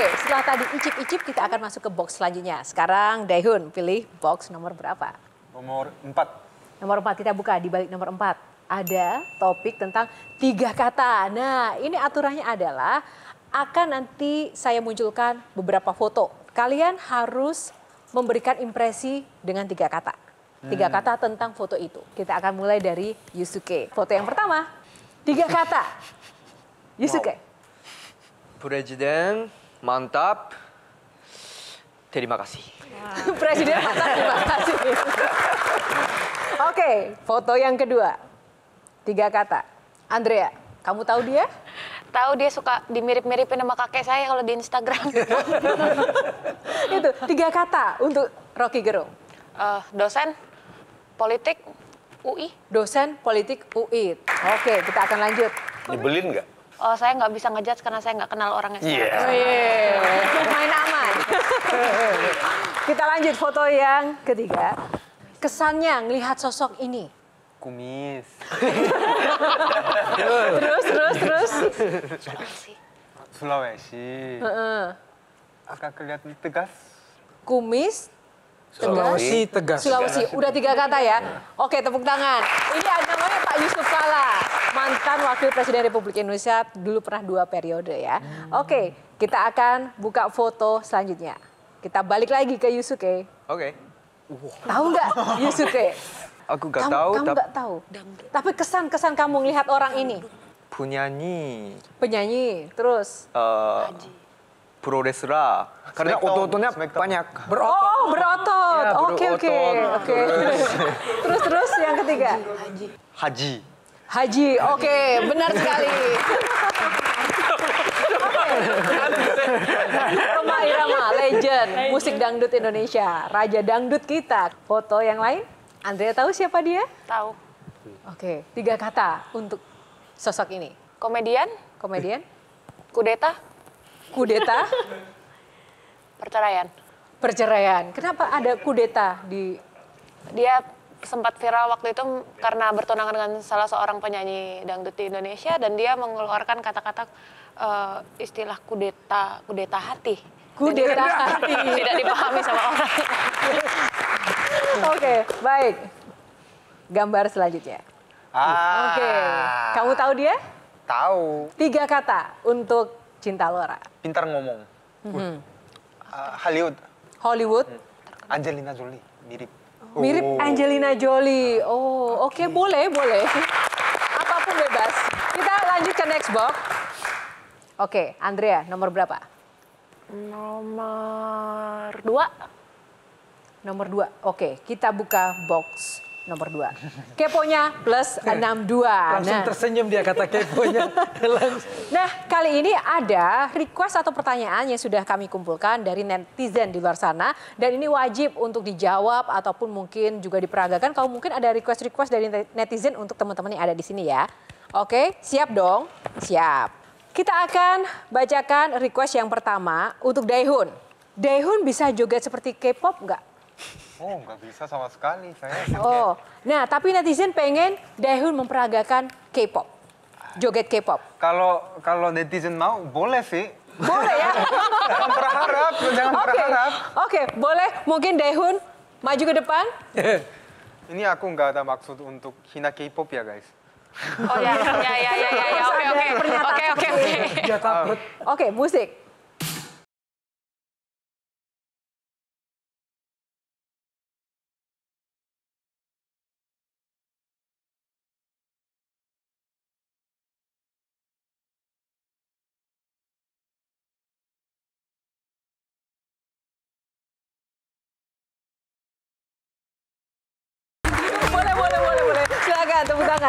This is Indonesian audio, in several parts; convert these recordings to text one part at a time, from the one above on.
Oke, setelah tadi icip-icip kita akan masuk ke box selanjutnya. Sekarang Daehun pilih box nomor berapa? Nomor empat. Nomor empat kita buka di balik nomor empat ada topik tentang tiga kata. Nah, ini aturannya adalah akan nanti saya munculkan beberapa foto. Kalian harus memberikan impresi dengan tiga kata. Tiga hmm. kata tentang foto itu. Kita akan mulai dari Yusuke. Foto yang pertama, tiga kata. Yusuke. Wow. Presiden Mantap. Terima kasih. Wow. Presiden mantap, terima kasih. Oke, okay, foto yang kedua. Tiga kata. Andrea, kamu tahu dia? Tahu dia suka dimirip-miripin sama kakek saya kalau di Instagram. Itu, tiga kata untuk Rocky Gerung. Uh, dosen, politik, UI. Dosen politik UI. Oke, kita akan lanjut. Dibelin nggak? oh, saya nggak bisa ngejudge karena saya nggak kenal orangnya secara yeah. Oh, Yeah. Main aman. Kita lanjut foto yang ketiga. Kesannya ngelihat sosok ini. Kumis. terus, terus, terus. Sulawesi. Sulawesi. Uh -uh. kelihatan tegas. Kumis, Tegas. Sulawesi tegas. Sulawesi, udah tiga kata ya. Iya. Oke, tepuk tangan. Ini ada Wakil Presiden Republik Indonesia dulu pernah dua periode ya. Hmm. Oke, kita akan buka foto selanjutnya. Kita balik lagi ke Yusuke. Oke. Okay. Wow. Tahu nggak Yusuke? Aku nggak tahu. Kamu nggak tahu. Tapi kesan-kesan kamu melihat orang ini. Penyanyi. Penyanyi. Terus. Uh, eh, pro wrestler. Karena ototnya banyak. Berotot. Oh, berotot. Ya, oke, oke. Oke. Terus terus yang ketiga. Haji. Haji. Haji, oke, okay, benar sekali. Roma Irama, legend, musik dangdut Indonesia, raja dangdut kita. Foto yang lain, Andrea tahu siapa dia? Tahu. Oke, okay, tiga kata untuk sosok ini. Komedian. Komedian. Kudeta. Kudeta. Perceraian. Perceraian. Kenapa ada kudeta di? Dia sempat viral waktu itu karena bertunangan dengan salah seorang penyanyi dangdut di Indonesia dan dia mengeluarkan kata-kata uh, istilah kudeta kudeta hati kudeta hati tidak dipahami sama orang oke baik gambar selanjutnya ah. oke okay. kamu tahu dia tahu tiga kata untuk cinta Lora pintar ngomong mm -hmm. uh, Hollywood Hollywood Mm. Angelina Jolie, mirip. Oh. Mirip Angelina Jolie. Oh, oke okay. okay, boleh, boleh. Apapun bebas. Kita lanjut ke next box. Oke, okay, Andrea, nomor berapa? Nomor dua. Nomor dua. Oke, okay, kita buka box nomor 2. Keponya plus 62. Nah, langsung nah. tersenyum dia kata keponya. nah, kali ini ada request atau pertanyaan yang sudah kami kumpulkan dari netizen di luar sana dan ini wajib untuk dijawab ataupun mungkin juga diperagakan kalau mungkin ada request-request dari netizen untuk teman-teman yang ada di sini ya. Oke, siap dong? Siap. Kita akan bacakan request yang pertama untuk Daehun. Daehun bisa joget seperti K-pop nggak? Oh, nggak bisa sama sekali saya. Oh, nah tapi netizen pengen Daehyun memperagakan K-pop, joget K-pop. Kalau kalau netizen mau, boleh sih. Boleh ya? jangan berharap, jangan okay. berharap. Oke, okay. boleh. Mungkin Daehyun maju ke depan. Ini aku nggak ada maksud untuk hina K-pop ya guys. Oh ya, ya, ya, ya, ya, ya. oke, oke, oke, oke. Iya, oke, musik.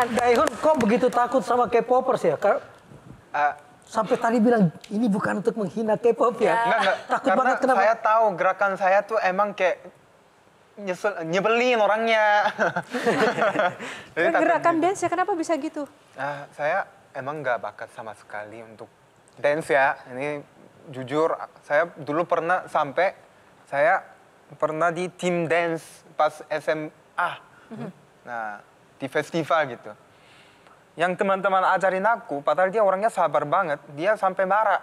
Bukan. Daehun, kok begitu takut sama K-popers ya? Kar uh, Sampai tadi bilang ini bukan untuk menghina K-pop ya. Enggak, enggak. Takut Karena banget kenapa? Saya tahu gerakan saya tuh emang kayak nyesel, nyebelin orangnya. Jadi kan gerakan gitu. dance ya kenapa bisa gitu? Uh, saya emang nggak bakat sama sekali untuk dance ya. Ini jujur saya dulu pernah sampai saya pernah di tim dance pas SMA. Mm -hmm. Nah, di festival gitu. Yang teman-teman ajarin aku, padahal dia orangnya sabar banget, dia sampai marah.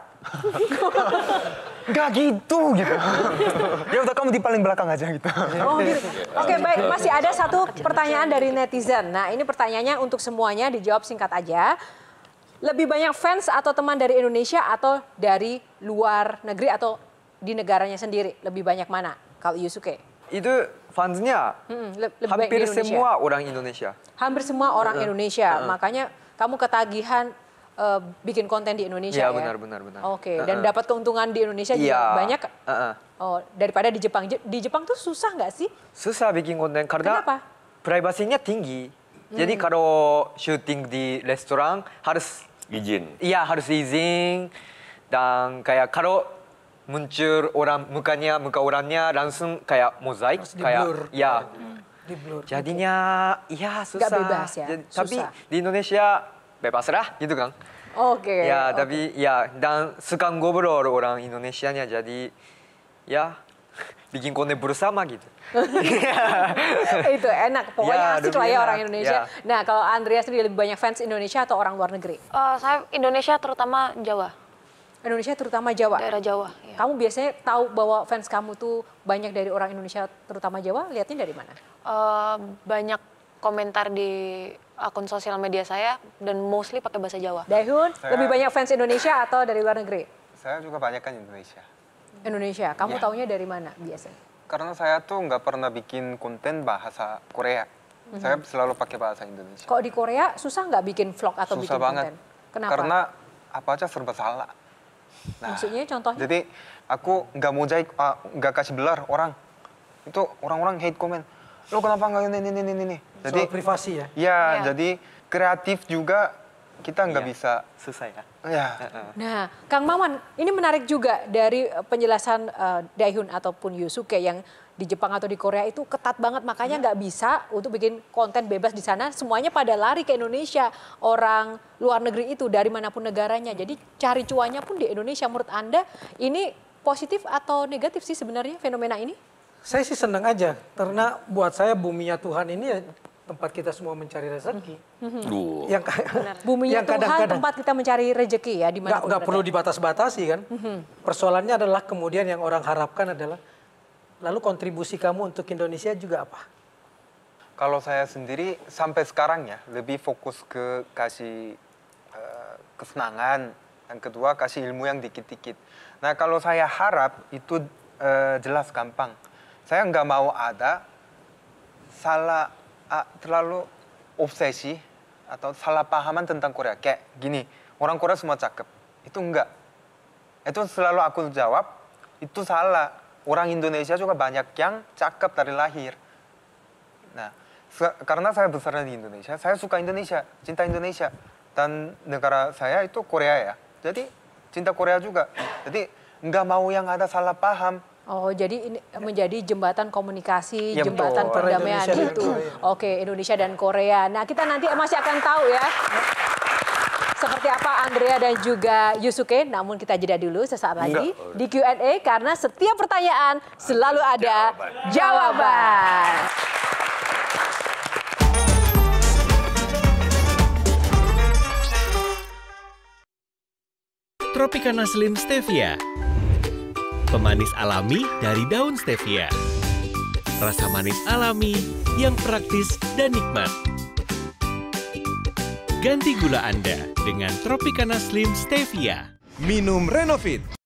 Gak gitu gitu. ya udah kamu di paling belakang aja gitu. Oh gitu. Oke okay, baik, masih ada satu pertanyaan dari netizen. Nah ini pertanyaannya untuk semuanya dijawab singkat aja. Lebih banyak fans atau teman dari Indonesia atau dari luar negeri atau di negaranya sendiri? Lebih banyak mana kalau Yusuke? itu fansnya hmm, hampir Indonesia. hampir semua orang Indonesia. Hampir semua orang uh, Indonesia. Uh, -huh. Makanya kamu ketagihan uh, bikin konten di Indonesia iya, ya? benar benar benar. Oke, okay. dan uh. dan dapat keuntungan di Indonesia juga yeah. banyak. Uh, -huh. Oh, daripada di Jepang. Di Jepang tuh susah nggak sih? Susah bikin konten karena Kenapa? privasinya tinggi. Hmm. Jadi kalau syuting di restoran harus izin. Iya, harus izin. Dan kayak kalau muncul orang mukanya muka orangnya langsung kayak mozaik kayak blur. ya di blur. Gitu. jadinya iya susah Gak bebas ya susah. tapi di Indonesia bebas lah gitu kan oke okay, ya okay. tapi ya dan suka ngobrol orang Indonesia nya jadi ya bikin konten bersama gitu. itu enak, ya, pokoknya ya, asik lah ya orang Indonesia. Ya. Nah kalau Andrea sendiri lebih banyak fans Indonesia atau orang luar negeri? Uh, saya Indonesia terutama Jawa. Indonesia terutama Jawa. Daerah Jawa. Ya. Kamu biasanya tahu bahwa fans kamu tuh banyak dari orang Indonesia terutama Jawa. Lihatnya dari mana? Uh, banyak komentar di akun sosial media saya dan mostly pakai bahasa Jawa. Daihun, saya, lebih banyak fans Indonesia atau dari luar negeri? Saya juga banyak kan Indonesia. Indonesia, kamu ya. taunya dari mana biasanya? Karena saya tuh nggak pernah bikin konten bahasa Korea. Mm-hmm. Saya selalu pakai bahasa Indonesia. Kok di Korea susah nggak bikin vlog atau susah bikin banget. konten? Kenapa? Karena apa aja serba salah. Nah, Maksudnya contohnya? Jadi aku nggak mau jahit, ah, nggak kasih belar orang. Itu orang-orang hate comment. Lo kenapa nggak ini, ini, ini, ini. Jadi, Soal privasi ya? Iya, ya. jadi kreatif juga kita nggak iya. bisa. selesai ya? Iya. Nah, Kang Maman, ini menarik juga dari penjelasan uh, Daihun ataupun Yusuke yang di Jepang atau di Korea itu ketat banget makanya nggak ya. bisa untuk bikin konten bebas di sana semuanya pada lari ke Indonesia orang luar negeri itu dari manapun negaranya jadi cari cuannya pun di Indonesia menurut anda ini positif atau negatif sih sebenarnya fenomena ini saya sih seneng aja karena buat saya buminya Tuhan ini ya tempat kita semua mencari rezeki. Mm-hmm. Yang bumi yang kadang -kadang, Tuhan tempat kita mencari rezeki ya di mana. nggak perlu dibatas-batasi kan. hmm Persoalannya adalah kemudian yang orang harapkan adalah Lalu kontribusi kamu untuk Indonesia juga apa? Kalau saya sendiri sampai sekarang ya lebih fokus ke kasih uh, kesenangan, yang kedua kasih ilmu yang dikit-dikit. Nah kalau saya harap itu uh, jelas gampang. Saya nggak mau ada salah uh, terlalu obsesi atau salah pahaman tentang Korea. Kayak gini, orang Korea semua cakep. Itu enggak. Itu selalu aku jawab, itu salah orang Indonesia juga banyak yang cakep dari lahir. Nah, karena saya besar di Indonesia, saya suka Indonesia, cinta Indonesia. Dan negara saya itu Korea ya. Jadi cinta Korea juga. Jadi nggak mau yang ada salah paham. Oh, jadi ini menjadi jembatan komunikasi, ya, jembatan betul. perdamaian Indonesia itu. Oke, Indonesia dan Korea. Nah, kita nanti masih akan tahu ya seperti apa Andrea dan juga Yusuke. Namun kita jeda dulu sesaat iya. lagi Enggak. di Q&A karena setiap pertanyaan selalu ada jawaban. jawaban. Tropicana Slim Stevia Pemanis alami dari daun stevia Rasa manis alami yang praktis dan nikmat Ganti gula Anda dengan Tropicana Slim Stevia. Minum Renovit.